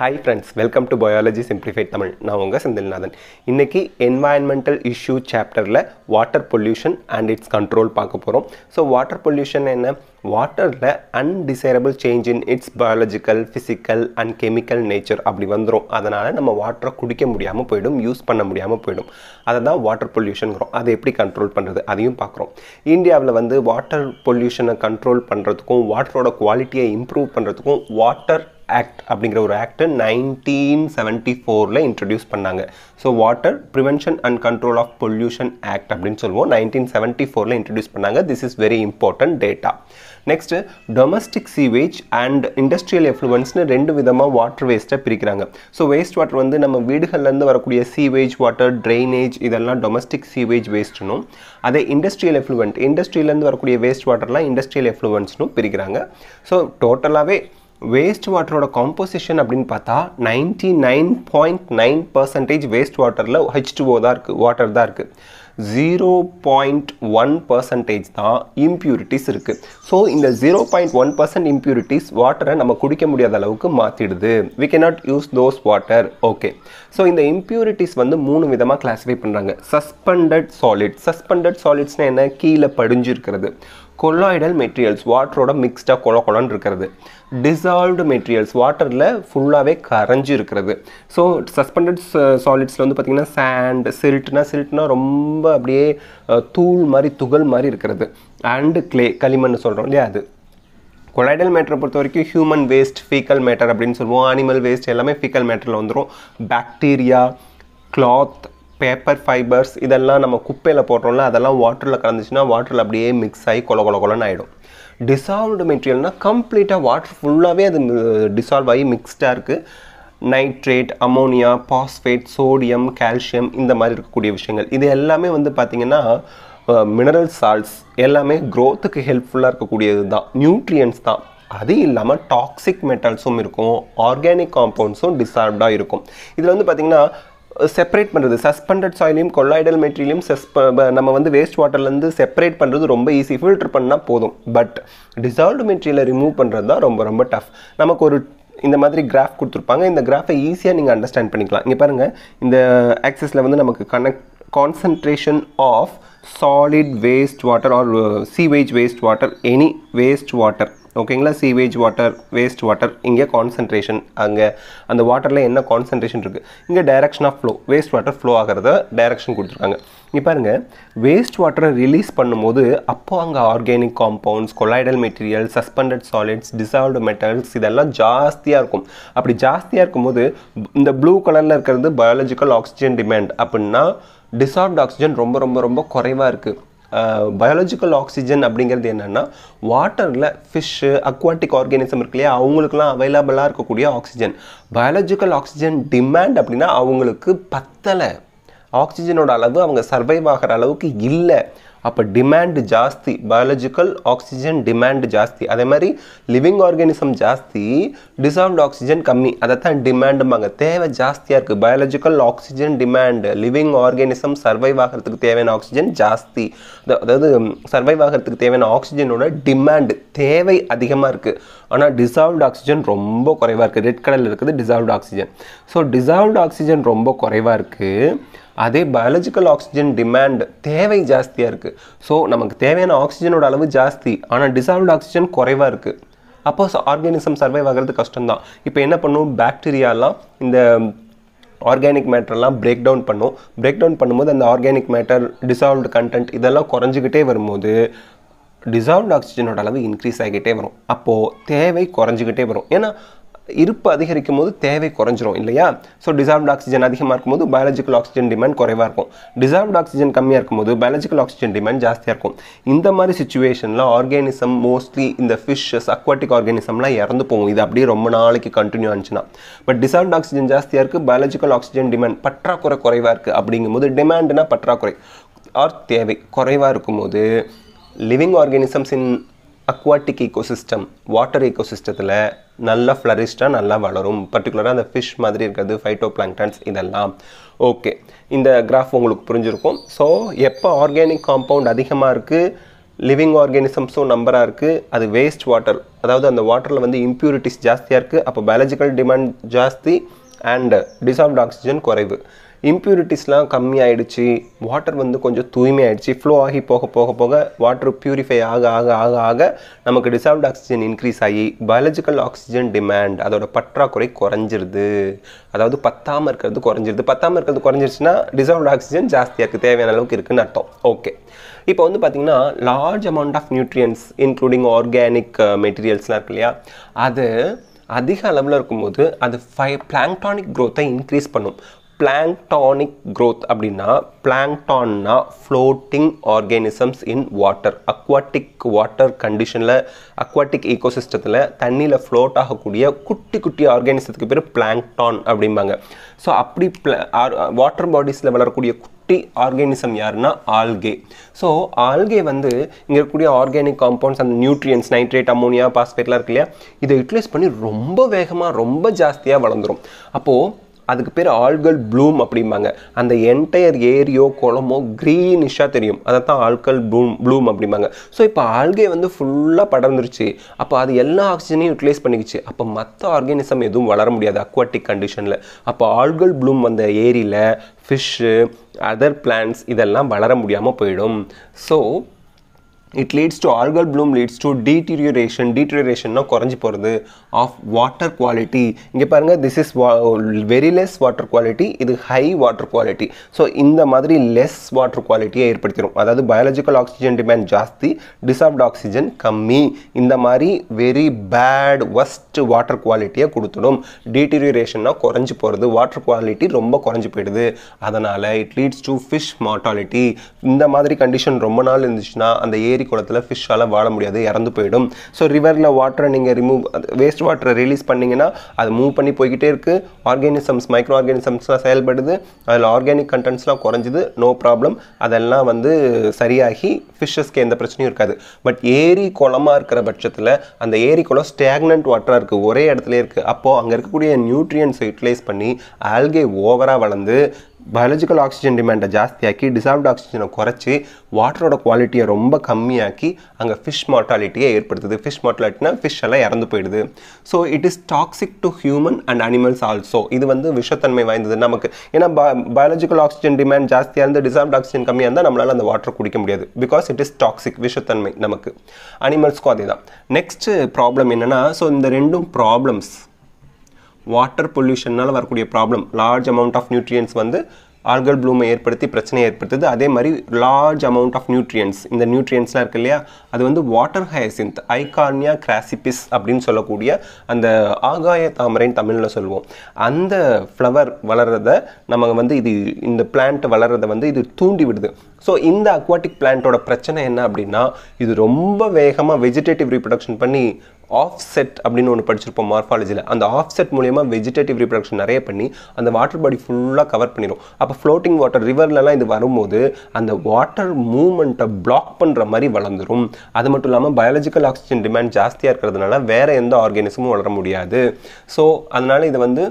hi friends welcome to biology simplified Tamil நான் உங்கள் செந்தில்நாதன் இன்றைக்கி என்வாயன்மெண்டல் இஷ்யூ சாப்டரில் water pollution and it's control பார்க்க போகிறோம் ஸோ வாட்டர் பொல்யூஷன் என்ன வாட்டரில் undesirable change in its biological physical and chemical nature அப்படி வந்துடும் அதனால் நம்ம வாட்டரை குடிக்க முடியாமல் போயிடும் யூஸ் பண்ண முடியாமல் போயிடும் அதை தான் வாட்டர் பொல்யூஷனுங்கிறோம் அதை எப்படி கண்ட்ரோல் பண்ணுறது அதையும் பார்க்குறோம் இந்தியாவில் வந்து வாட்டர் பொல்யூஷனை கண்ட்ரோல் பண்ணுறதுக்கும் வாட்டரோட குவாலிட்டியை இம்ப்ரூவ் பண்ணுறதுக்கும் வாட்டர் ஆக்ட் அப்படிங்கிற ஒரு ஆக்டை நைன்டீன் செவன்ட்டி ஃபோரில் இன்ட்ரடியூஸ் பண்ணாங்க so water prevention and control of pollution act அப்படின்னு சொல்லுவோம் நைன்டீன் செவன்ட்டி ஃபோரில் இன்ட்ரடியூஸ் பண்ணாங்க this is very important data next domestic sewage and industrial எஃப்ளூவன்ஸ்னு ரெண்டு விதமாக வாட்டர் வேஸ்ட்டை பிரிக்கிறாங்க ஸோ வேஸ்ட் வாட்டர் வந்து நம்ம வீடுகள்லேருந்து வரக்கூடிய சீவேஜ் வாட்டர் ட்ரைனேஜ் இதெல்லாம் டொமஸ்டிக் சீவேஜ் வேஸ்ட்னும் அதே இண்டஸ்ட்ரியல் எஃப்ளூவன்ட் இண்டஸ்ட்ரியிலேருந்து வரக்கூடிய வேஸ்ட் வாட்டர்லாம் இண்டஸ்ட்ரியல் எஃப்ளூவன்ஸ்னும் பிரிக்கிறாங்க ஸோ டோட்டலாகவே வேஸ்ட் வாட்டரோட காம்போசிஷன் அப்படின்னு பார்த்தா ninety nine point nine percentage waste வாட்டரில் ஹெச் தான் இருக்குது வாட்டர் தான் இருக்குது ஜீரோ பாயிண்ட் ஒன் பர்சன்டேஜ் தான் இம்ப்யூரிட்டிஸ் இருக்குது ஸோ இந்த zero point one percent impurities வாட்டரை நம்ம குடிக்க முடியாத அளவுக்கு மாற்றிடுது we can not use those water okay so இந்த இம்ப்யூரிட்டிஸ் வந்து மூணு விதமாக கிளாஸிஃபை பண்ணுறாங்க சஸ்பெண்டட் சாலிட் சஸ்பெண்டட் சாலிட்ஸ்னால் என்ன கீழே படிஞ்சிருக்கிறது கொலாய்டல் மெட்டீரியல்ஸ் வாட்டரோட மிக்ஸ்டாக கொல கொலன்னு இருக்கிறது டிசால்வ்டு மெட்டீரியல்ஸ் வாட்டரில் ஃபுல்லாகவே கரைஞ்சி இருக்கிறது ஸோ சஸ்பெண்டட் சாலிட்ஸில் வந்து பார்த்திங்கன்னா சாண்ட் சில்ட்னா சில்ட்னா ரொம்ப அப்படியே uh, தூள் மாதிரி துகள் மாதிரி இருக்கிறது அண்டு கிளே களிமண் சொல்கிறோம் இல்லையா அது கொலாய்டல் மேட்டரை பொறுத்த வரைக்கும் ஹியூமன் வேஸ்ட் ஃபீக்கல் மேட்டர் அப்படின்னு சொல்லுவோம் அனிமல் வேஸ்ட் எல்லாமே ஃபீக்கல் மேட்டரில் வந்துடும் பாக்டீரியா கிளாத் பேப்பர் ஃபைபர்ஸ் இதெல்லாம் நம்ம குப்பையில் போடுறோம்ல அதெல்லாம் வாட்டரில் கலந்துச்சுன்னா வாட்டரில் அப்படியே மிக்ஸ் ஆகி கொல கொல கொலன்னு ஆகிடும் டிசால்வ்டு மெட்டீரியல்னால் கம்ப்ளீட்டாக வாட்டர் ஃபுல்லாகவே அது டிசால்வ் ஆகி மிக்ஸ்டாக இருக்குது nitrate ammonia phosphate sodium calcium இந்த மாதிரி இருக்கக்கூடிய விஷயங்கள் இது எல்லாமே வந்து பார்த்திங்கன்னா மினரல் சால்ட்ஸ் எல்லாமே க்ரோத்துக்கு ஹெல்ப்ஃபுல்லாக இருக்கக்கூடியது தான் நியூட்ரியன்ஸ் தான் அது இல்லாமல் டாக்ஸிக் மெட்டல்ஸும் இருக்கும் ஆர்கானிக் காம்பவுண்ட்ஸும் டிசால்வ்டாக இருக்கும் இதில் வந்து பார்த்திங்கன்னா செப்பரேட் பண்ணுறது சஸ்பெண்டட் சாயிலையும் கொள்ளாய்டல் மெட்டீரியலையும் செஸ்ப நம்ம வந்து வேஸ்ட் வாட்டர்லேருந்து செப்பரேட் பண்ணுறது ரொம்ப ஈஸி ஃபில்டர் பண்ணால் போதும் பட் டிசால்வ்டு மெட்டீரியலை ரிமூவ் பண்ணுறது தான் ரொம்ப ரொம்ப டஃப் நமக்கு ஒரு இந்த மாதிரி கிராஃப் கொடுத்துருப்பாங்க இந்த கிராஃபை ஈஸியாக நீங்கள் அண்டர்ஸ்டாண்ட் பண்ணிக்கலாம் இங்கே பாருங்கள் இந்த ஆக்சஸில் வந்து நமக்கு connect concentration of solid waste water or sewage waste water any waste water ஓகேங்களா சீவேஜ் வாட்டர் வேஸ்ட் வாட்டர் இங்கே கான்சன்ட்ரேஷன் அங்கே அந்த வாட்டரில் என்ன கான்சன்ட்ரேஷன் இருக்குது இங்கே direction of flow waste water flow ஆகிறத டைரக்ஷன் கொடுத்துருக்காங்க இங்கே பாருங்கள் வேஸ்ட் வாட்டரை ரிலீஸ் பண்ணும்போது அப்போது அங்கே organic compounds colloidal material suspended solids dissolved metals இதெல்லாம் ஜாஸ்தியாக இருக்கும் அப்படி ஜாஸ்தியாக இருக்கும்போது இந்த ப்ளூ கலரில் இருக்கிறது பயாலஜிக்கல் ஆக்சிஜன் டிமாண்ட் அப்படின்னா டிசால்வ்டு ஆக்சிஜன் ரொம்ப ரொம்ப ரொம்ப குறைவாக இருக்குது பயாலஜிக்கல் ஆக்சிஜன் அப்படிங்கிறது என்னென்னா வாட்டரில் ஃபிஷ்ஷு அக்வாட்டிக் ஆர்கானிசம் இருக்கு இல்லையா அவங்களுக்குலாம் அவைலபிளாக இருக்கக்கூடிய ஆக்சிஜன் பயாலஜிக்கல் ஆக்சிஜன் டிமாண்ட் அப்படின்னா அவங்களுக்கு பத்தலை ஆக்சிஜனோட அளவு அவங்க சர்வைவ் ஆகிற அளவுக்கு இல்லை அப்போ டிமாண்டு ஜாஸ்தி பயாலஜிக்கல் ஆக்சிஜன் டிமாண்டு ஜாஸ்தி அதே மாதிரி லிவிங் ஆர்கானிசம் ஜாஸ்தி டிசால்வ்டு ஆக்சிஜன் கம்மி அதைத்தான் டிமாண்டும்பாங்க தேவை ஜாஸ்தியாக இருக்குது biological oxygen demand living organism survive ஆகிறதுக்கு தேவையான ஆக்சிஜன் ஜாஸ்தி அதாவது சர்வைவ் ஆகிறதுக்கு தேவையான ஆக்சிஜனோட டிமாண்டு தேவை அதிகமாக இருக்குது ஆனால் டிசால்வ்டு ஆக்சிஜன் ரொம்ப குறைவாக இருக்குது ரெட் கலரில் இருக்குது dissolved oxygen so dissolved oxygen ரொம்ப குறைவாக இருக்குது அதே பயாலஜிக்கல் ஆக்சிஜன் டிமாண்ட் தேவை ஜாஸ்தியாக இருக்குது ஸோ நமக்கு தேவையான ஆக்சிஜனோட அளவு ஜாஸ்தி ஆனால் டிசால்வ்டு ஆக்சிஜன் குறைவாக இருக்குது அப்போ ஆர்கானிசம் சர்வைவ் ஆகிறது கஷ்டம்தான் இப்போ என்ன பண்ணும் பேக்டீரியாலாம் இந்த ஆர்கானிக் மேட்டர்லாம் பிரேக் டவுன் பண்ணும் பிரேக் டவுன் பண்ணும்போது அந்த ஆர்கானிக் மேட்டர் டிசால்வ்டு கண்டென்ட் இதெல்லாம் குறைஞ்சிக்கிட்டே வரும்போது டிசால்வ்டு ஆக்சிஜனோட அளவு இன்க்ரீஸ் ஆகிக்கிட்டே வரும் அப்போது தேவை குறைஞ்சிக்கிட்டே வரும் ஏன்னா இருப்பு அதிகரிக்கும் போது தேவை குறைஞ்சிரும் இல்லையா ஸோ டிசார்வ்டு ஆக்சிஜன் அதிகமாக இருக்கும்போது பயாலஜிக்கல் ஆக்சிஜன் டிமாண்ட் குறைவாக இருக்கும் டிசார்வ்டு ஆக்சிஜன் கம்மியாக இருக்கும்போது பயாலஜிக்கல் ஆக்சிஜன் டிமாண்ட் ஜாஸ்தியாக இருக்கும் இந்த மாதிரி சுச்சுவேஷனில் ஆர்கானிசம் மோஸ்ட்லி இந்த ஃபிஷ்ஷஸ் அக்வாட்டிக் ஆர்கானிசம்லாம் இறந்து போகும் இது அப்படியே ரொம்ப நாளைக்கு கண்டினியூ ஆனிச்சுன்னா பட் டிசார்வ்டு ஆக்சிஜன் ஜாஸ்தியாக இருக்குது பயாலஜிக்கல் ஆக்சிஜன் டிமாண்ட் பற்றாக்குறை குறைவாக இருக்குது அப்படிங்கும்போது டிமாண்ட்னா பற்றாக்குறை ஆர் தேவை குறைவாக இருக்கும்போது living organisms in aquatic ecosystem water ஈகோசிஸ்டத்தில் நல்லா ஃப்ளரிஷ்டாக நல்லா வளரும் பர்டிகுலராக அந்த ஃபிஷ் மாதிரி இருக்கிறது ஃபைட்டோ பிளாங்டன்ஸ் இதெல்லாம் ஓகே இந்த கிராஃப் உங்களுக்கு புரிஞ்சிருக்கும் ஸோ எப்போ ஆர்கானிக் காம்பவுண்ட் அதிகமாக இருக்குது லிவிங் ஆர்கானிசம்ஸும் நம்பராக இருக்குது அது வேஸ்ட் வாட்டர் அதாவது அந்த வாட்டரில் வந்து இம்ப்யூரிட்டிஸ் ஜாஸ்தியாக இருக்குது அப்போ பயாலஜிக்கல் டிமாண்ட் ஜாஸ்தி அண்ட் டிசால்வ்ட் ஆக்சிஜன் குறைவு இம்ப்யூரிட்டிஸ்லாம் கம்மியாயிடுச்சு வாட்டர் வந்து கொஞ்சம் தூய்மையாயிடுச்சு ஃப்ளோ ஆகி போக போக போக வாட்டர் ப்யூரிஃபை ஆக ஆக ஆக ஆக நமக்கு டிசால்வ்ட் ஆக்சிஜன் இன்க்ரீஸ் ஆகி பயாலஜிக்கல் ஆக்சிஜன் டிமாண்ட் அதோட பற்றாக்குறை குறைஞ்சிருது அதாவது பத்தாமல் இருக்கிறது குறைஞ்சிருது பத்தாமல் இருக்கிறது குறைஞ்சிருச்சுன்னா டிசால்வ்ட் ஆக்சிஜன் ஜாஸ்தியாக இருக்குது தேவையான அளவுக்கு இருக்குதுன்னு அர்த்தம் ஓகே இப்போ வந்து பார்த்திங்கன்னா large amount of nutrients including organic மெட்டீரியல்ஸ்லாம் இருக்கு இல்லையா அது அதிக அளவில் இருக்கும்போது அது ஃபை பிளாங்டானிக் க்ரோத்தை இன்க்ரீஸ் பண்ணும் பிளாங்டானிக் க்ரோத் அப்படின்னா பிளாங்டான்னா floating organisms in water aquatic water கண்டிஷனில் அக்வாட்டிக் ஈகோசிஸ்டத்தில் தண்ணியில் ஃப்ளோட் ஆகக்கூடிய குட்டி குட்டி ஆர்கானிசத்துக்கு பேர் பிளாங்டான் அப்படிம்பாங்க ஸோ அப்படி வாட்டர் பாடிஸில் வளரக்கூடிய குட்டி ஆர்கானிசம் யாருன்னா ஆல்கே ஸோ ஆல்கே வந்து இங்கே இருக்கக்கூடிய ஆர்கானிக் காம்பவுண்ட்ஸ் அந்த நியூட்ரியன்ஸ் நைட்ரேட் அமோனியா பாஸ்பேட்லாம் இருக்கு இல்லையா இதை யூட்டிலைஸ் பண்ணி ரொம்ப வேகமாக ரொம்ப ஜாஸ்தியாக வளர்ந்துடும் அப்போது அதுக்கு பேர் ஆல்கல் ப்ளூம் அப்படிம்பாங்க அந்த என்டையர் ஏரியோ குளமோ க்ரீனிஷாக தெரியும் அதை தான் ஆல்கல் ப்ளூம் ப்ளூம் அப்படிம்பாங்க ஸோ இப்போ ஆல்கே வந்து ஃபுல்லாக படர்ந்துருச்சு அப்போ அது எல்லா ஆக்சிஜனையும் யூட்டிலைஸ் பண்ணிக்கிச்சு அப்போ மற்ற ஆர்கானிசம் எதுவும் வளர முடியாது அக்வாட்டிக் கண்டிஷனில் அப்போ ஆல்கல் ப்ளூம் வந்த ஏரியில் ஃபிஷ்ஷு அதர் பிளான்ஸ் இதெல்லாம் வளர முடியாமல் போயிடும் so it leads to algal bloom leads to deterioration டீட்டீரியோரேஷன்னா குறைஞ்சி போகிறது ஆஃப் வாட்டர் குவாலிட்டி இங்கே பாருங்கள் திஸ் இஸ் வா வெரி லெஸ் வாட்டர் குவாலிட்டி இது ஹை வாட்டர் குவாலிட்டி ஸோ இந்த மாதிரி லெஸ் வாட்டர் குவாலிட்டியை ஏற்படுத்திடும் அதாவது பயாலஜிக்கல் ஆக்சிஜன் டிமாண்ட் ஜாஸ்தி டிசாப்ட் ஆக்சிஜன் கம்மி இந்த மாதிரி வெரி பேட் ஒஸ்ட் வாட்டர் குவாலிட்டியை கொடுத்துடும் டீட்டீரியோரேஷன்னா குறைஞ்சி போகிறது வாட்டர் குவாலிட்டி ரொம்ப குறைஞ்சி போயிடுது அதனால் it leads to fish mortality இந்த மாதிரி கண்டிஷன் ரொம்ப நாள் இருந்துச்சுன்னா அந்த ஏரி குளத்தில் ஃபிஷ்ஷால் வாழ முடியாது இறந்து போயிடும் ஸோ ரிவரில் வாட்டரை நீங்கள் ரிமூவ் வேஸ்ட் வாட்டரை ரிலீஸ் பண்ணிங்கன்னா அது மூவ் பண்ணி போய்கிட்டே இருக்குது ஆர்கானிசம்ஸ் மைக்ரோ ஆர்கானிசம்ஸ்லாம் செயல்படுது அதில் ஆர்கானிக் கண்டென்ட்ஸ்லாம் குறைஞ்சிது நோ ப்ராப்ளம் அதெல்லாம் வந்து சரியாகி ஃபிஷ்ஷஸ்க்கு எந்த பிரச்சனையும் இருக்காது பட் ஏரி குளமாக இருக்கிற பட்சத்தில் அந்த ஏரி குளம் ஸ்டாக்னன்ட் வாட்டராக இருக்குது ஒரே இடத்துல இருக்குது அப்போது அங்கே இருக்கக்கூடிய நியூட்ரியன்ஸை யூட்டிலைஸ் பண்ணி ஆல்கே ஓவராக வளர்ந்து பயாலஜிக்கல் ஆக்சிஜன் டிமாண்டை ಜಾಸ್ತಿ ಹಾಕಿ ಡಿಸಾಲ್ವ್ಡ್ குறைச்சி வாட்டரோட குவாலிட்டியை ரொம்ப கம்மியாக்கி அங்கே ஃபிஷ் மார்ட்டாலிட்டியை ஏற்படுத்துது ஃபிஷ் மார்ட்டாலிட்டினா ஃபிஷ் எல்லாம் இறந்து போயிடுது so it is toxic to human and animals also இது வந்து விஷத்தன்மை வாய்ந்தது நமக்கு ஏன்னா பயாலஜிக்கல் ஆக்சிஜன் டிமாண்ட் ஜாஸ்தியாக இருந்து டிசார்ப்ட் ஆக்சிஜன் கம்மியாக இருந்தால் நம்மளால் அந்த வாட்டரை குடிக்க முடியாது பிகாஸ் இட் இஸ் டாக்ஸிக் விஷத்தன்மை நமக்கு அனிமல்ஸ்க்கும் அதே தான் நெக்ஸ்ட் ப்ராப்ளம் என்னென்னா ஸோ இந்த ரெண்டும் ப்ராப்ளம்ஸ் வாட்டர் பொல்யூஷனால் வரக்கூடிய problem large amount of nutrients வந்து ஆல்கல் ப்ளூமை ஏற்படுத்தி பிரச்சனை ஏற்படுத்துது அதே மாதிரி லார்ஜ் அமௌண்ட் ஆஃப் நியூட்ரியன்ஸ் இந்த நியூட்ரியன்ஸ்லாம் இருக்கு இல்லையா அது வந்து வாட்டர் ஹயசிந்த் ஐகார்னியா கிராசிபிஸ் அப்படின்னு சொல்லக்கூடிய அந்த ஆகாய தாமரைன்னு தமிழில் சொல்லுவோம் அந்த ஃப்ளவர் வளர்கிறத நம்ம வந்து இது இந்த பிளான்ட் வளர்கிறத வந்து இது தூண்டி விடுது ஸோ இந்த அக்வாட்டிக் பிளான்ட்டோட பிரச்சனை என்ன அப்படின்னா இது ரொம்ப வேகமாக வெஜிடேட்டிவ் ரீப்ரொடக்ஷன் பண்ணி ஆஃப் செட் அப்படின்னு ஒன்று படிச்சிருப்போம் மார்ஃபாலஜியில் அந்த ஆஃப் செட் மூலியமாக வெஜிடேட்டிவ் ரீப்ரடக்ஷன் நிறைய பண்ணி அந்த வாட்டர் பாடி ஃபுல்லாக கவர் பண்ணிடும் அப்போ ஃப்ளோட்டிங் வாட்டர் ரிவர்லலாம் இது வரும்போது அந்த வாட்டர் மூமெண்ட்டை பிளாக் பண்ணுற மாதிரி வளர்ந்துடும் அது மட்டும் இல்லாமல் பயாலஜிக்கல் ஆக்சிஜன் டிமாண்ட் ஜாஸ்தியாக இருக்கிறதுனால வேறு எந்த ஆர்கானிசமும் வளர முடியாது ஸோ அதனால் இது வந்து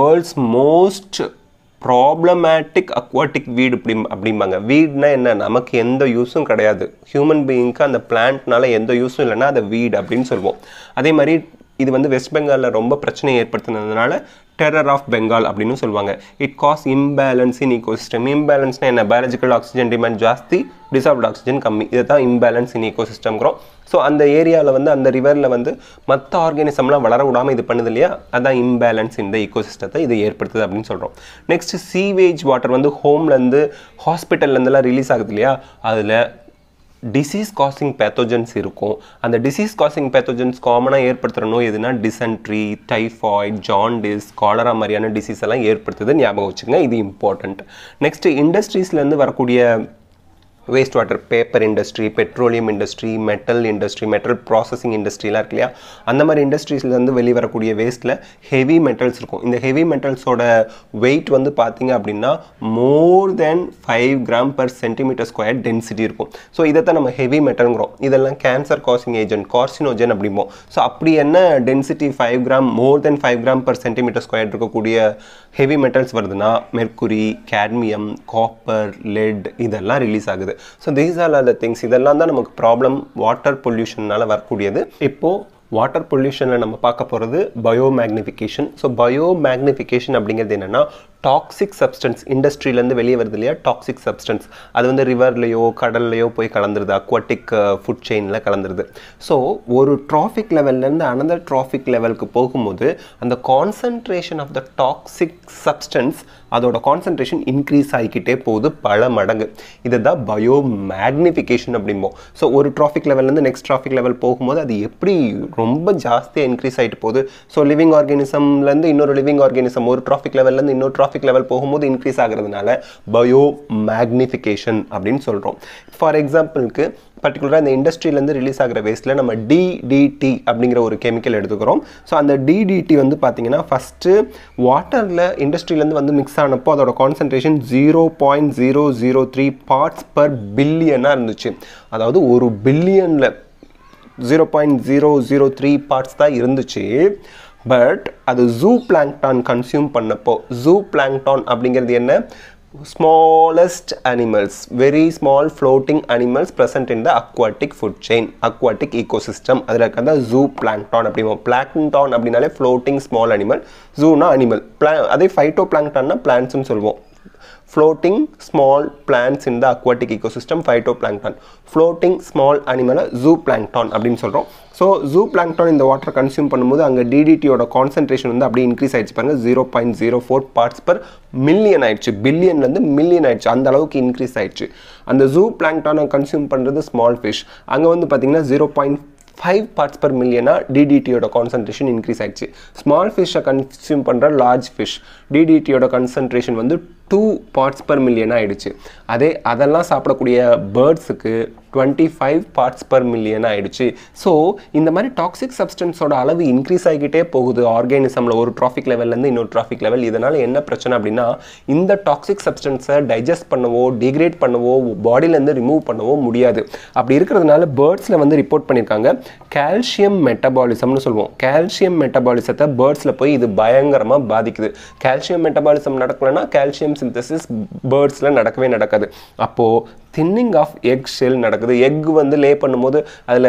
வேர்ல்ட்ஸ் மோஸ்ட் ப்ராப்ளமேட்டிக் அக்வாட்டிக் வீடு இப்படி அப்படிம்பாங்க வீடுனா என்ன நமக்கு எந்த யூஸும் கிடையாது ஹியூமன் பீயிங்க்கு அந்த பிளான்ட்னால எந்த யூஸும் இல்லைன்னா அதை வீடு அப்படின்னு சொல்லுவோம் அதே மாதிரி இது வந்து வெஸ்ட் பெங்காலில் ரொம்ப பிரச்சனையை ஏற்படுத்தினதுனால டெரர் ஆஃப் பெங்கால் அப்படின்னு சொல்லுவாங்க it causes imbalance in system இம்பேலன்ஸ்னால் என்ன பயாலஜிக்கல் ஆக்சிஜன் டிமாண்ட் ஜாஸ்தி டிசாப்ட் ஆக்சிஜன் கம்மி இதை தான் இம்பேலன்ஸ் இன் சிஸ்டம்ங்கிறோம் ஸோ அந்த ஏரியாவில் வந்து அந்த ரிவரில் வந்து மற்ற ஆர்கானிசம்லாம் வளர விடாமல் இது பண்ணுது இல்லையா அதான் இம்பேலன்ஸ் இந்த சிஸ்டத்தை இது ஏற்படுத்துது அப்படின்னு சொல்கிறோம் நெக்ஸ்ட் சீவேஜ் வாட்டர் வந்து ஹோம்லேருந்து ஹாஸ்பிட்டல்லேருந்துலாம் ரிலீஸ் ஆகுது இல்லையா அதில் டிசீஸ் காசிங் பேத்தோஜன்ஸ் இருக்கும் அந்த டிசீஸ் காசிங் பேத்தோஜன்ஸ் காமனாக ஏற்படுத்துகிற நோய் எதுனா டிசென்ட்ரி டைஃபாய்ட் ஜாண்டிஸ் காலரா மாதிரியான டிசீஸ் எல்லாம் ஏற்படுத்துது ஞாபகம் வச்சுக்கோங்க இது இம்பார்ட்டண்ட் நெக்ஸ்ட்டு இண்டஸ்ட்ரீஸ்லேருந்து வரக்கூடிய waste water paper industry petroleum industry metal industry metal processing இண்டஸ்ட்ரிலாம் இருக்கு இல்லையா அந்த மாதிரி இண்டஸ்ட்ரீஸ்லேருந்து வெளிவரக்கூடிய வேஸ்ட்டில் ஹெவி மெட்டல்ஸ் இருக்கும் இந்த ஹெவி மெட்டல்ஸோட வெயிட் வந்து பார்த்தீங்க அப்படின்னா more than five gram per centimeter square density இருக்கும் ஸோ இதை தான் நம்ம ஹெவி மெட்டல்ங்கிறோம் இதெல்லாம் கேன்சர் காசிங் ஏஜென்ட் கார்சினோஜன் அப்படிம்போம் ஸோ அப்படி என்ன density five gram more than five gram per centimeter square இருக்கக்கூடிய ஹெவி மெட்டல்ஸ் வருதுன்னா மெர்க்குரி கேட்மியம் காப்பர் லெட் இதெல்லாம் ரிலீஸ் ஆகுது so these are are the things இதெல்லாம் தான் நமக்கு ப்ராப்ளம் வாட்டர் பொல்யூஷன்னால் வரக்கூடியது இப்போது வாட்டர் பொல்யூஷனில் நம்ம பார்க்க போகிறது biomagnification so biomagnification அப்படிங்கிறது என்னென்னா டாக்ஸிக் சப்ஸ்டன்ஸ் இண்டஸ்ட்ரியிலேருந்து வெளியே வருது இல்லையா டாக்ஸிக் சப்ஸ்டன்ஸ் அது வந்து ரிவர்லேயோ கடல்லையோ போய் கலந்துருது அக்வாட்டிக் ஃபுட் செயினில் கலந்துருது ஸோ ஒரு ட்ராஃபிக் லெவல்லேருந்து அனந்த ட்ராஃபிக் லெவலுக்கு போகும்போது அந்த concentration of the toxic substance அதோட கான்சன்ட்ரேஷன் இன்க்ரீஸ் ஆகிக்கிட்டே போகுது பல மடங்கு இதை தான் பயோ மேக்னிஃபிகேஷன் அப்படிம்போம் ஸோ ஒரு ட்ராஃபிக் லெவல்லேருந்து நெக்ஸ்ட் ட்ராஃபிக் லெவல் போகும்போது அது எப்படி ரொம்ப ஜாஸ்தியாக இன்க்ரீஸ் ஆகிட்டு போகுது ஸோ லிவிங் ஆர்கானிசம்லேருந்து இன்னொரு லிவிங் ஆர்கானிசம் ஒரு ட்ராஃபிக் லெவல்லேருந்து இன்னொரு டிராஃபிக் லெவல் போகும்போது இன்க்ரீஸ் ஆகிறதுனால பயோ மேக்னிஃபிகேஷன் அப்படின்னு சொல்கிறோம் ஃபார் எக்ஸாம்பிளுக்கு பர்டிகுலராக இந்த இண்டஸ்ட்ரியிலேருந்து ரிலீஸ் ஆகிற வேஸ்ட்டில் நம்ம டிடிடி அப்படிங்கிற ஒரு கெமிக்கல் எடுத்துக்கிறோம் ஸோ அந்த டிடிடி வந்து பார்த்திங்கன்னா ஃபஸ்ட்டு வாட்டரில் இண்டஸ்ட்ரியிலேருந்து வந்து மிக்ஸ் ஆனப்போ அதோட concentration zero point zero zero three parts per பில்லியனாக இருந்துச்சு அதாவது ஒரு பில்லியனில் zero point zero zero three parts தான் இருந்துச்சு பட் அது ஜூ பிளாங்டான் கன்சியூம் பண்ணப்போ ஜூ பிளாங்டான் அப்படிங்கிறது என்ன smallest animals very small floating animals present in the aquatic food chain aquatic ecosystem அதில் இருக்கிறத ஜூ பிளாங்டான் அப்படிம்போம் பிளாங்டான் அப்படின்னாலே ஃப்ளோட்டிங் ஸ்மால் அனிமல் ஜூனா அனிமல் பிளா அதே ஃபைட்டோ பிளாங்டான்னா பிளான்ஸ்னு சொல்லுவோம் floating small plants in the aquatic ecosystem phytoplankton floating small animal zooplankton அப்படின்னு சொல்கிறோம் ஸோ ஜூ பிளாங்டான் இந்த வாட்டர் கன்சியூம் பண்ணும்போது அங்கே டிடிடியோட கான்சன்ட்ரேஷன் வந்து அப்படியே இன்க்ரீஸ் ஆயிடுச்சு பாருங்கள் zero point zero four parts per million ஆயிடுச்சு பில்லியன்லேருந்து மில்லியன் ஆயிடுச்சு அந்த அளவுக்கு இன்க்ரீஸ் ஆயிடுச்சு அந்த ஜூ அங்க consume பண்ணுறது ஸ்மால் ஃபிஷ் அங்கே வந்து பார்த்திங்கன்னா zero parts five million DDT ஓட concentration concentration increase small small ஃபிஷ்ஷை கன்சியூம் பண்ணுற லார்ஜ் ஃபிஷ் டிடிடியோட concentration வந்து டூ பார்ட்ஸ் பர் மில்லியன் ஆகிடுச்சு அதே அதெல்லாம் சாப்பிடக்கூடிய பேர்ட்ஸுக்கு twenty five parts per million ஆகிடுச்சு ஸோ இந்த மாதிரி டாக்ஸிக் சப்ஸ்டன்ஸோட அளவு இன்க்ரீஸ் ஆகிக்கிட்டே போகுது ஆர்கானிசமில் ஒரு ட்ராஃபிக் லெவல்லேருந்து இன்னொரு ட்ராஃபிக் லெவல் இதனால் என்ன பிரச்சனை அப்படின்னா இந்த டாக்ஸிக் சப்ஸ்டன்ஸை டைஜஸ்ட் பண்ணவோ டிகிரேட் பண்ணவோ பாடியிலேருந்து ரிமூவ் பண்ணவோ முடியாது அப்படி இருக்கிறதுனால பேர்ட்ஸில் வந்து ரிப்போர்ட் பண்ணியிருக்காங்க கால்சியம் மெட்டபாலிசம்னு சொல்லுவோம் கால்சியம் மெட்டபாலிசத்தை பேர்ட்ஸில் போய் இது பயங்கரமாக பாதிக்குது கால்சியம் மெட்டபாலிசம் நடக்கலைன்னா கால்சியம் சிந்தசிஸ் பேர்ட்ஸில் நடக்கவே நடக்காது அப்போது தின்னிங் ஆஃப் எக் ஷெல் நடக்குது எக் வந்து லே பண்ணும்போது அதில்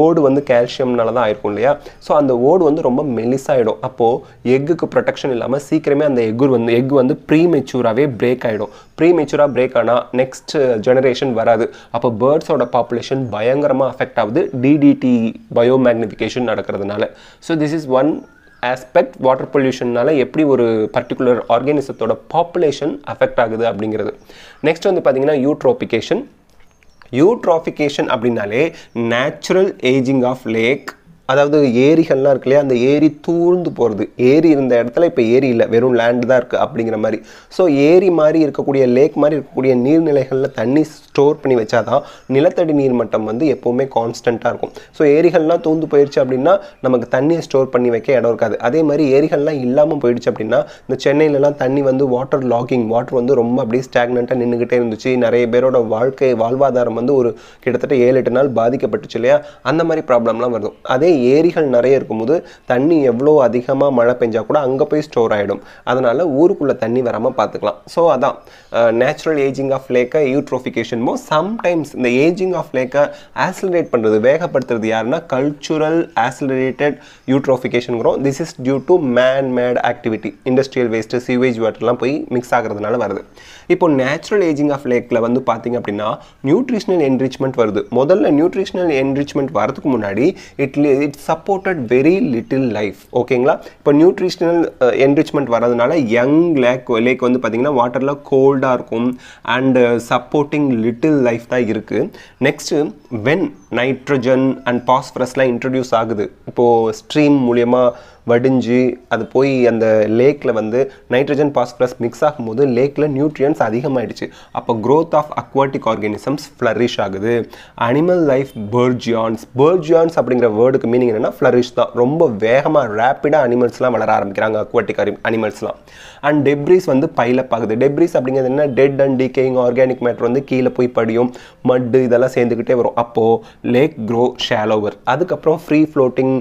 ஓடு வந்து கால்சியம்னால தான் ஆயிருக்கும் இல்லையா ஸோ அந்த ஓடு வந்து ரொம்ப ஆகிடும் அப்போது எக்குக்கு ப்ரொடெக்ஷன் இல்லாமல் சீக்கிரமே அந்த எக் வந்து எக் வந்து ப்ரீ மெச்சூராகவே பிரேக் ஆகிடும் ப்ரீ மெச்சூராக பிரேக் ஆனால் நெக்ஸ்ட் ஜெனரேஷன் வராது அப்போ பேர்ட்ஸோட பாப்புலேஷன் பயங்கரமாக அஃபெக்ட் ஆகுது டிடிடி பயோ மேக்னிஃபிகேஷன் நடக்கிறதுனால so this is one aspect water பொல்யூஷன்னால் எப்படி ஒரு பர்டிகுலர் ஆர்கானிசத்தோட பாப்புலேஷன் அஃபெக்ட் ஆகுது அப்படிங்கிறது நெக்ஸ்ட் வந்து பார்த்திங்கன்னா யூட்ரோபிகேஷன் யூட்ராஃபிகேஷன் அப்படின்னாலே நேச்சுரல் ஏஜிங் ஆஃப் லேக் அதாவது ஏரிகள்லாம் இருக்கு இல்லையா அந்த ஏரி தூர்ந்து போகிறது ஏரி இருந்த இடத்துல இப்போ ஏரி இல்லை வெறும் லேண்டு தான் இருக்குது அப்படிங்கிற மாதிரி ஸோ ஏரி மாதிரி இருக்கக்கூடிய லேக் மாதிரி இருக்கக்கூடிய நீர்நிலைகளில் தண்ணி ஸ்டோர் பண்ணி வச்சா தான் நிலத்தடி நீர் மட்டம் வந்து எப்போவுமே கான்ஸ்டண்ட்டாக இருக்கும் ஸோ ஏரிகள்லாம் தூந்து போயிடுச்சு அப்படின்னா நமக்கு தண்ணியை ஸ்டோர் பண்ணி வைக்க இடம் இருக்காது அதே மாதிரி ஏரிகள்லாம் இல்லாமல் போயிடுச்சு அப்படின்னா இந்த சென்னையிலலாம் தண்ணி வந்து வாட்டர் லாகிங் வாட்டர் வந்து ரொம்ப அப்படியே ஸ்டாக்னண்ட்டாக நின்றுக்கிட்டே இருந்துச்சு நிறைய பேரோட வாழ்க்கை வாழ்வாதாரம் வந்து ஒரு கிட்டத்தட்ட ஏழு எட்டு நாள் பாதிக்கப்பட்டுச்சு இல்லையா அந்த மாதிரி ப்ராப்ளம்லாம் வருது அதே ஏரிகள் நிறைய இருக்கும்போது தண்ணி எவ்வளோ அதிகமாக மழை பெஞ்சால் கூட அங்கே போய் ஸ்டோர் ஆகிடும் அதனால் ஊருக்குள்ளே தண்ணி வராமல் பார்த்துக்கலாம் ஸோ அதான் நேச்சுரல் ஏஜிங் ஆஃப் லேக்கை யூட்ரோஃபிகேஷன்மோ சம்டைம்ஸ் இந்த ஏஜிங் ஆஃப் லேக்கை ஆசிலரேட் பண்ணுறது வேகப்படுத்துறது யாருன்னா கல்ச்சுரல் ஆசிலரேட்டட் யூட்ரோஃபிகேஷனுங்கிறோம் this is due to man made activity industrial waste sewage வாட்டர்லாம் போய் மிக்ஸ் ஆகிறதுனால வருது இப்போ நேச்சுரல் ஏஜிங் ஆஃப் லேக்கில் வந்து பார்த்திங்க அப்படின்னா நியூட்ரிஷனல் என்ரிச்மெண்ட் வருது முதல்ல நியூட்ரிஷனல் என்ரிச்மெண்ட் வரதுக்கு முன்னாடி இட்லி it supported very little life ஓகேங்களா இப்போ நியூட்ரிஷனல் என்ரிச்மெண்ட் வர்றதுனால யங் லேக் லேக் வந்து பார்த்திங்கன்னா வாட்டரில் கோல்டாக இருக்கும் அண்டு சப்போர்ட்டிங் லிட்டில் லைஃப் தான் இருக்குது நெக்ஸ்ட்டு வென் நைட்ரஜன் அண்ட் பாஸ்பரஸ்லாம் இன்ட்ரடியூஸ் ஆகுது இப்போது ஸ்ட்ரீம் மூலியமாக வடிஞ்சு அது போய் அந்த லேக்கில் வந்து நைட்ரஜன் பாஸ்பரஸ் மிக்ஸ் ஆகும்போது லேக்கில் நியூட்ரியன்ஸ் அதிகமாகிடுச்சு அப்போ growth of aquatic organisms flourish ஆகுது அனிமல் லைஃப் பேர்ஜியான்ஸ் பேர்ஜியான்ஸ் அப்படிங்கிற வேர்டுக்கு மீனிங் என்னென்னா ஃப்ளரிஷ் தான் ரொம்ப வேகமாக ரேப்பிடாக அனிமல்ஸ்லாம் வளர ஆரம்பிக்கிறாங்க அக்வாட்டிக் அனிமல்ஸ்லாம் அண்ட் டெப்ரிஸ் வந்து பைலப் ஆகுது டெப்ரிஸ் அப்படிங்கிறது என்ன dead and decaying organic matter வந்து கீழே போய் படியும் மட்டு இதெல்லாம் சேர்ந்துக்கிட்டே வரும் அப்போது லேக் க்ரோ ஷேலோவர் அதுக்கப்புறம் ஃப்ரீ ஃப்ளோட்டிங்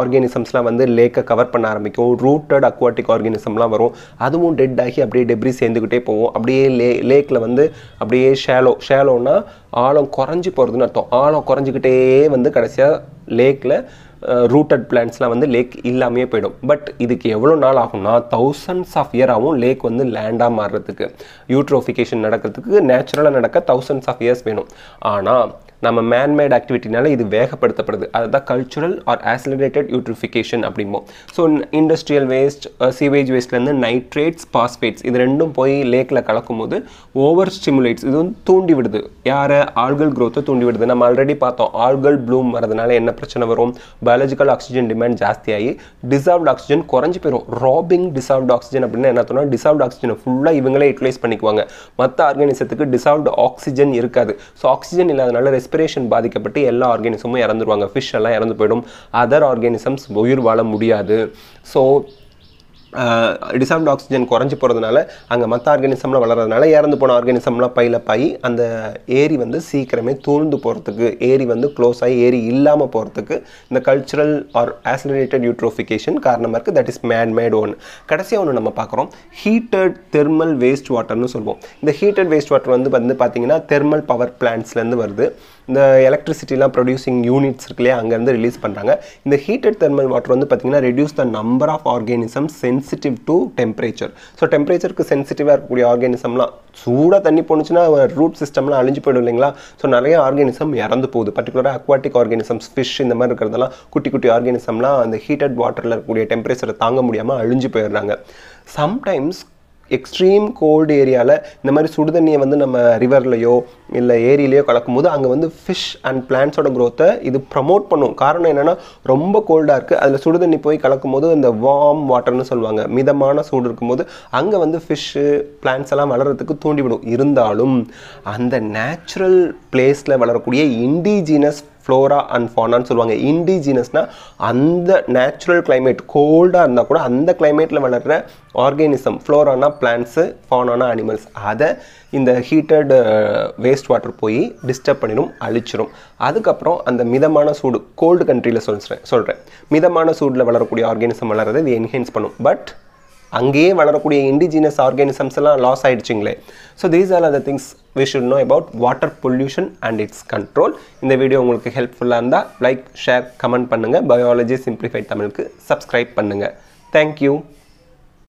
ஆர்கானிசம்ஸ்லாம் வந்து லேக்கை கவர் பண்ண ஆரம்பிக்கும் ரூட்டட் அக்வாட்டிக் ஆர்கானிசம்லாம் வரும் அதுவும் டெட் ஆகி அப்படியே டெப்ரி சேர்ந்துக்கிட்டே போவோம் அப்படியே லே லேக்கில் வந்து அப்படியே ஷேலோ ஷேலோனா ஆழம் குறைஞ்சி போகிறதுன்னு அர்த்தம் ஆழம் குறைஞ்சிக்கிட்டே வந்து கடைசியாக லேக்கில் ரூட்டட் பிளான்ஸ்லாம் வந்து லேக் இல்லாமையே போயிடும் பட் இதுக்கு எவ்வளோ நாள் ஆகும்னா தௌசண்ட்ஸ் ஆஃப் இயர் ஆகும் லேக் வந்து லேண்டாக மாறுறதுக்கு யூட்ரோஃபிகேஷன் நடக்கிறதுக்கு நேச்சுரலாக நடக்க தௌசண்ட்ஸ் ஆஃப் இயர்ஸ் வேணும் ஆனால் நம்ம மேன்மேட் ஆக்டிவிட்டினால இது வேகப்படுத்தப்படுது அதுதான் கல்ச்சுரல் ஆர் ஆசிலரேட்டட் யூட்ரிஃபிகேஷன் அப்படிம்போம் ஸோ இண்டஸ்ட்ரியல் வேஸ்ட் சீவேஜ் வேஸ்ட்லேருந்து நைட்ரேட்ஸ் பாஸ்பேட்ஸ் இது ரெண்டும் போய் லேக்கில் கலக்கும் போது ஓவர் ஸ்டிமுலேட்ஸ் இது வந்து தூண்டி விடுது யாரை ஆள்கள் க்ரோத்தை தூண்டி விடுது நம்ம ஆல்ரெடி பார்த்தோம் ஆள்கள் ப்ளூம் வரதுனால என்ன பிரச்சனை வரும் பயாலஜிக்கல் ஆக்சிஜன் டிமாண்ட் ஜாஸ்தியாகி டிசர்வ்ட் ஆக்சிஜன் குறைஞ்சி போயிடும் ராபிங் டிசால்வ்ட் ஆக்சிஜன் அப்படின்னு என்ன சொன்னால் ஆக்சிஜனை ஃபுல்லாக இவங்களே யூட்டிலைஸ் பண்ணிக்குவாங்க மற்ற ஆர்கானிசத்துக்கு டிசால்வ்ட் ஆக்சிஜன் இருக்காது ஸோ ஆக்சிஜன் இல்லாதனால ரெஸ்ப ரெஸ்பிரேஷன் பாதிக்கப்பட்டு எல்லா ஆர்கானிசமும் இறந்துருவாங்க ஃபிஷ் எல்லாம் இறந்து போயிடும் அதர் ஆர்கானிசம்ஸ் உயிர் வாழ முடியாது ஸோ டிசாம்ட் ஆக்சிஜன் குறைஞ்சி போகிறதுனால அங்கே மற்ற ஆர்கானிசம்லாம் வளர்கிறதுனால இறந்து போன ஆர்கானிசம்லாம் பையில் பாய் அந்த ஏரி வந்து சீக்கிரமே தூழ்ந்து போகிறதுக்கு ஏரி வந்து க்ளோஸ் ஆகி ஏரி இல்லாமல் போகிறதுக்கு இந்த கல்ச்சுரல் ஆர் ஆசிலேட்டட் யூட்ரோஃபிகேஷன் காரணமாக இருக்குது that is man made one கடைசியாக ஒன்று நம்ம பார்க்குறோம் ஹீட்டட் தெர்மல் வேஸ்ட் வாட்டர்னு சொல்லுவோம் இந்த ஹீட்டட் வேஸ்ட் வாட்டர் வந்து வந்து பார்த்திங்கன்னா தெர்மல் பவர் பிளான்ஸ்லேருந்து வருது இந்த எலக்ட்ரிசிட்டிலாம் ப்ரொடியூசிங் யூனிட்ஸ் இருக்கு இல்லையா அங்கேருந்து ரிலீஸ் பண்ணுறாங்க இந்த ஹீட்டட் தெர்மல் வாட்டர் வந்து பார்த்திங்கன்னா reduce the number of organism sensitive to temperature so டெம்பரேச்சருக்கு சென்சிட்டிவாக இருக்கக்கூடிய ஆர்கானிசம்லாம் சூடாக தண்ணி போணுச்சுன்னா ரூட் சிஸ்டம்லாம் அழிஞ்சு போயிடும் இல்லைங்களா ஸோ நிறைய ஆர்கானிசம் இறந்து போகுது பர்டிகுலராக அக்வாட்டிக் ஆர்கானிசம்ஸ் ஃபிஷ் இந்த மாதிரி இருக்கிறதெல்லாம் குட்டி குட்டி ஆர்கானிசம்லாம் அந்த ஹீட்டட் வாட்டரில் இருக்கக்கூடிய டெம்பரேச்சரை தாங்க முடியாமல் அழிஞ்சு போயிடுறாங்க சம்டைம்ஸ் எக்ஸ்ட்ரீம் கோல்டு ஏரியாவில் இந்த மாதிரி சுடுதண்ணியை வந்து நம்ம ரிவர்லையோ இல்லை ஏரியிலையோ கலக்கும் போது அங்கே வந்து ஃபிஷ் அண்ட் பிளான்ஸோட க்ரோத்தை இது ப்ரமோட் பண்ணும் காரணம் என்னென்னா ரொம்ப கோல்டாக இருக்குது அதில் சுடுதண்ணி போய் கலக்கும் போது இந்த வார்ம் வாட்டர்னு சொல்லுவாங்க மிதமான சூடு இருக்கும்போது அங்கே வந்து ஃபிஷ்ஷு பிளான்ஸ் எல்லாம் வளர்கிறதுக்கு தூண்டிவிடும் இருந்தாலும் அந்த நேச்சுரல் பிளேஸில் வளரக்கூடிய இண்டிஜினஸ் ஃப்ளோரா அண்ட் ஃபானான்னு சொல்லுவாங்க இண்டிஜினஸ்னால் அந்த நேச்சுரல் கிளைமேட் கோல்டாக இருந்தால் கூட அந்த கிளைமேட்டில் வளர்கிற ஆர்கானிசம் ஃப்ளோரானா பிளான்ஸு ஃபானானா அனிமல்ஸ் அதை இந்த ஹீட்டட் வேஸ்ட் வாட்டர் போய் டிஸ்டர்ப் பண்ணிடும் அழிச்சிடும் அதுக்கப்புறம் அந்த மிதமான சூடு கோல்டு கண்ட்ரியில் சொல்கிறேன் சொல்கிறேன் மிதமான சூடில் வளரக்கூடிய ஆர்கானிசம் வளர்கிறது இது என்ஹென்ஸ் பண்ணும் பட் அங்கேயே வளரக்கூடிய இண்டிஜினஸ் ஆர்கானிசம்ஸ் எல்லாம் லாஸ் ஆகிடுச்சிங்களே so these are other things we should know about water pollution and it's control இந்த வீடியோ உங்களுக்கு ஹெல்ப்ஃபுல்லாக இருந்தால் லைக் ஷேர் கமெண்ட் பண்ணுங்கள் பயாலஜி சிம்பிளிஃபைட் தமிழுக்கு சப்ஸ்கிரைப் பண்ணுங்கள் தேங்க்யூ